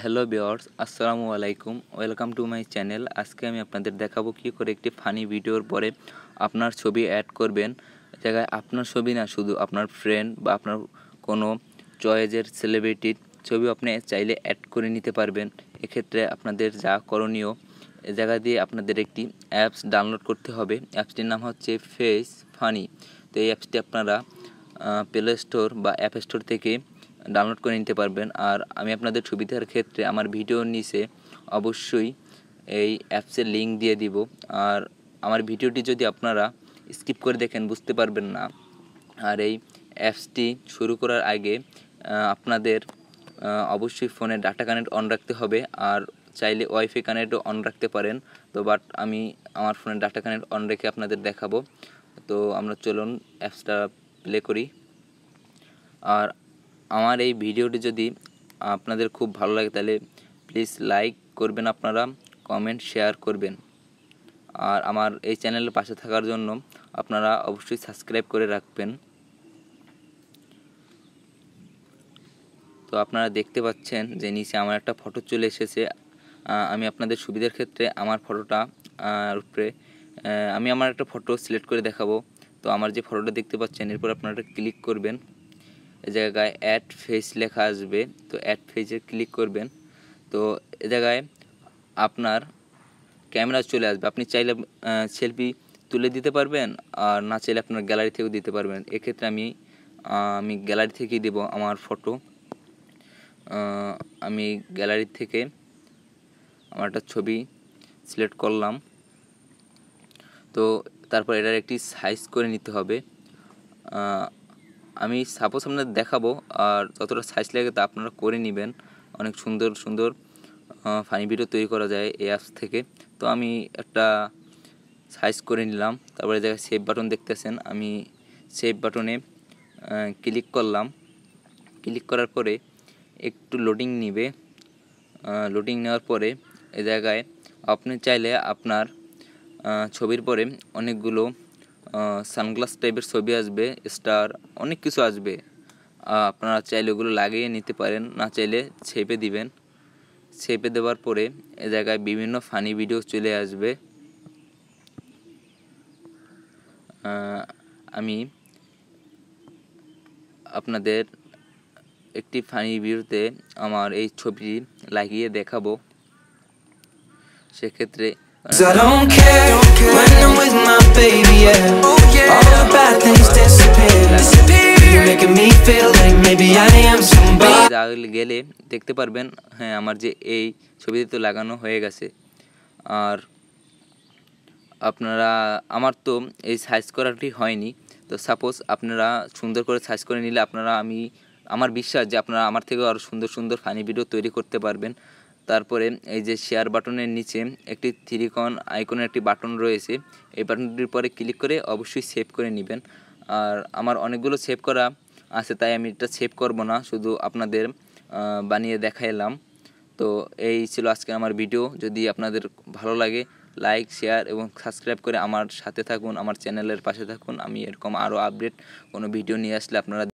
Hello বিওর্স আসসালামু আলাইকুম welcome to my channel আজকে আমি আপনাদের দেখাবো কী করে একটি ফানি ভিডিওর পরে আপনার ছবি অ্যাড করবেন জায়গায় আপনার ছবি না শুধু আপনার ফ্রেন্ড বা আপনার কোনো চয়েজের সেলিব্রিটির ছবি আপনি চাইলে অ্যাড করে নিতে পারবেন এক্ষেত্রে আপনাদের যা করণীয় এ জায়গা দিয়ে আপনাদের একটি অ্যাপস ডাউনলোড করতে হবে অ্যাপসটির নাম হচ্ছে ফেস ফানি তো এই অ্যাপসটি আপনারা প্লে স্টোর বা অ্যাপ স্টোর থেকে ডাউনলোড করে নিতে পারবেন আর আমি আপনাদের সুবিধার ক্ষেত্রে আমার ভিডিওর নিচে অবশ্যই এই অ্যাপসের লিঙ্ক দিয়ে দিব আর আমার ভিডিওটি যদি আপনারা স্কিপ করে দেখেন বুঝতে পারবেন না আর এই অ্যাপসটি শুরু করার আগে আপনাদের অবশ্যই ফোনে ডাটা কানেক্ট অন রাখতে হবে আর চাইলে ওয়াইফাই কানেক্টও অন রাখতে পারেন তো বাট আমি আমার ফোনে ডাটা কানেক্ট অন রেখে আপনাদের দেখাবো তো আমরা চলুন অ্যাপসটা প্লে করি আর আমার এই ভিডিওটি যদি আপনাদের খুব ভালো লাগে তাহলে প্লিজ লাইক করবেন আপনারা কমেন্ট শেয়ার করবেন আর আমার এই চ্যানেলের পাশে থাকার জন্য আপনারা অবশ্যই সাবস্ক্রাইব করে রাখবেন তো আপনারা দেখতে পাচ্ছেন যে নিচে আমার একটা ফটো চলে এসেছে আমি আপনাদের সুবিধার ক্ষেত্রে আমার ফটোটা উপরে আমি আমার একটা ফটো সিলেক্ট করে দেখাবো তো আমার যে ফটোটা দেখতে পাচ্ছেন এরপর আপনারা ক্লিক করবেন এ জায়গায় অ্যাড ফেস লেখা আসবে তো অ্যাড ফেসে ক্লিক করবেন তো এ জায়গায় আপনার ক্যামেরা চলে আসবে আপনি চাইলে সেলফি তুলে দিতে পারবেন আর না চাইলে আপনার গ্যালারি থেকেও দিতে পারবেন এক্ষেত্রে আমি আমি গ্যালারি থেকেই দেব আমার ফটো আমি গ্যালারি থেকে আমার একটা ছবি সিলেক্ট করলাম তো তারপর এটার একটি সাইজ করে নিতে হবে আমি সাপোজ আপনাদের দেখাবো আর যতটা সাইজ লাগে তা আপনারা করে নেবেন অনেক সুন্দর সুন্দর ফানি ভিডিও তৈরি করা যায় এই অ্যাপস থেকে তো আমি একটা সাইজ করে নিলাম তারপরে জায়গায় সেভ বাটন দেখতেছেন আমি সেভ বাটনে ক্লিক করলাম ক্লিক করার পরে একটু লোডিং নিবে লোডিং নেওয়ার পরে এ জায়গায় আপনি চাইলে আপনার ছবির পরে অনেকগুলো সানগ্লাস টাইপের ছবি আসবে স্টার অনেক কিছু আসবে আপনারা চাইলে ওগুলো লাগিয়ে নিতে পারেন না চাইলে ছেপে দিবেন ছেপে দেওয়ার পরে এ জায়গায় বিভিন্ন ফানি ভিডিও চলে আসবে আমি আপনাদের একটি ফানি ভিডিওতে আমার এই ছবিটি লাগিয়ে দেখাবো সেক্ষেত্রে Cause I don't care when I'm with my baby, yeah. Oh, All the bad things disappear. You're making me feel like maybe I am somebody. গেলে দেখতে পারবেন হ্যাঁ আমার যে এই ছবিতে তো লাগানো হয়ে গেছে আর আপনারা আমার তো এই সাইজ করাটি হয়নি তো সাপোজ আপনারা সুন্দর করে সাইজ করে নিলে আপনারা আমি আমার বিশ্বাস যে আপনারা আমার থেকে আরও সুন্দর সুন্দর ফানি ভিডিও তৈরি করতে পারবেন তারপরে এই যে শেয়ার বাটনের নিচে একটি থ্রিকন আইকনের একটি বাটন রয়েছে এই বাটনটির পরে ক্লিক করে অবশ্যই সেভ করে নেবেন আর আমার অনেকগুলো সেভ করা আছে তাই আমি এটা সেভ করব না শুধু আপনাদের বানিয়ে দেখাইলাম তো এই ছিল আজকে আমার ভিডিও যদি আপনাদের ভালো লাগে লাইক শেয়ার এবং সাবস্ক্রাইব করে আমার সাথে থাকুন আমার চ্যানেলের পাশে থাকুন আমি এরকম আরও আপডেট কোনো ভিডিও নিয়ে আসলে আপনারা